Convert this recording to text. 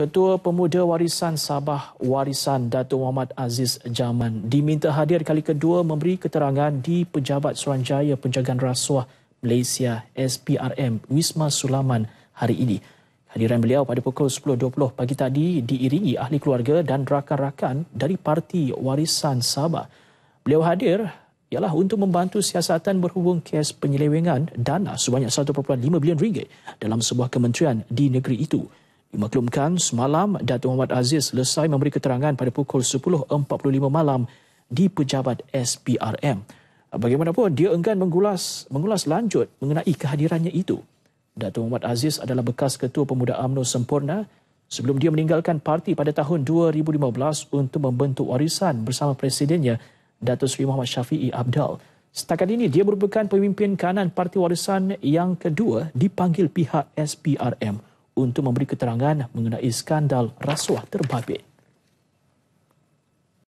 Ketua Pemuda Warisan Sabah Warisan Dato Muhammad Aziz Jaman diminta hadir kali kedua memberi keterangan di Pejabat Suruhanjaya Penjagaan Rasuah Malaysia SPRM Wisma Sulaman hari ini. Hadiran beliau pada pukul 10.20 pagi tadi diiringi ahli keluarga dan rakan-rakan dari Parti Warisan Sabah. Beliau hadir ialah untuk membantu siasatan berhubung kes penyelewengan dana sebanyak 1.5 bilion ringgit dalam sebuah kementerian di negeri itu. Dimaklumkan semalam Datuk Muhammad Aziz selesai memberi keterangan pada pukul 10.45 malam di pejabat SPRM. Bagaimanapun, dia enggan mengulas, mengulas lanjut mengenai kehadirannya itu. Datuk Muhammad Aziz adalah bekas ketua pemuda Amno Sempurna sebelum dia meninggalkan parti pada tahun 2015 untuk membentuk warisan bersama presidennya Datuk Sri Muhammad Syafi'i Abdal. Setakat ini, dia merupakan pemimpin kanan parti warisan yang kedua dipanggil pihak SPRM untuk memberi keterangan mengenai skandal rasuah terbabit.